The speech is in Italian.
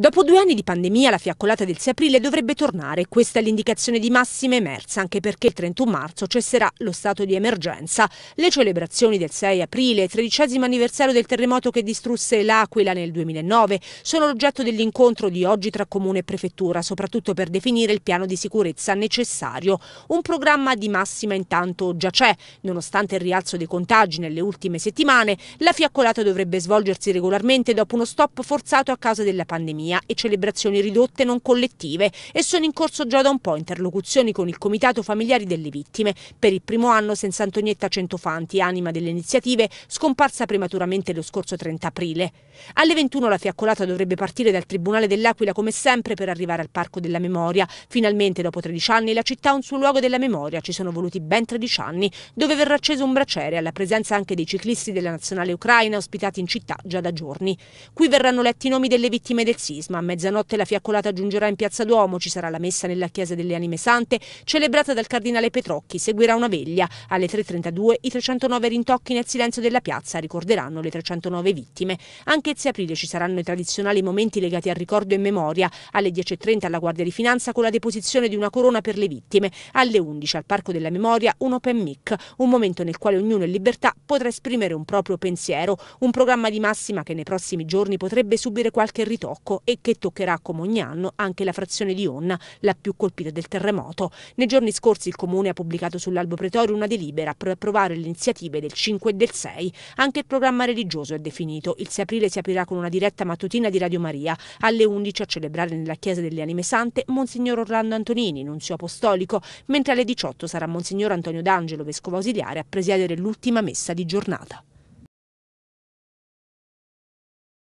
Dopo due anni di pandemia, la fiaccolata del 6 aprile dovrebbe tornare. Questa è l'indicazione di massima emersa, anche perché il 31 marzo cesserà lo stato di emergenza. Le celebrazioni del 6 aprile, tredicesimo anniversario del terremoto che distrusse l'Aquila nel 2009, sono l'oggetto dell'incontro di oggi tra Comune e Prefettura, soprattutto per definire il piano di sicurezza necessario. Un programma di massima intanto già c'è. Nonostante il rialzo dei contagi nelle ultime settimane, la fiaccolata dovrebbe svolgersi regolarmente dopo uno stop forzato a causa della pandemia pandemia e celebrazioni ridotte non collettive e sono in corso già da un po' interlocuzioni con il Comitato Familiari delle Vittime per il primo anno senza Antonietta Centofanti, anima delle iniziative, scomparsa prematuramente lo scorso 30 aprile. Alle 21 la fiaccolata dovrebbe partire dal Tribunale dell'Aquila come sempre per arrivare al Parco della Memoria. Finalmente dopo 13 anni la città ha un suo luogo della memoria, ci sono voluti ben 13 anni, dove verrà acceso un braciere alla presenza anche dei ciclisti della nazionale ucraina ospitati in città già da giorni. Qui verranno letti i nomi delle vittime del sisma carisma. A mezzanotte la fiaccolata giungerà in Piazza Duomo, ci sarà la messa nella Chiesa delle Anime Sante, celebrata dal Cardinale Petrocchi, seguirà una veglia. Alle 3.32 i 309 rintocchi nel silenzio della piazza ricorderanno le 309 vittime. Anche se aprile ci saranno i tradizionali momenti legati al ricordo e memoria. Alle 10.30 alla Guardia di Finanza con la deposizione di una corona per le vittime. Alle 11 al Parco della Memoria un open mic, un momento nel quale ognuno in libertà potrà esprimere un proprio pensiero, un programma di massima che nei prossimi giorni potrebbe subire qualche ritocco e che toccherà come ogni anno anche la frazione di Onna, la più colpita del terremoto. Nei giorni scorsi il Comune ha pubblicato sull'albo pretorio una delibera per approvare le iniziative del 5 e del 6. Anche il programma religioso è definito. Il 6 aprile si aprirà con una diretta mattutina di Radio Maria. Alle 11 a celebrare nella Chiesa delle Anime Sante Monsignor Orlando Antonini, nunzio apostolico, mentre alle 18 sarà Monsignor Antonio D'Angelo, vescovo ausiliare, a presiedere l'ultima messa di giornata.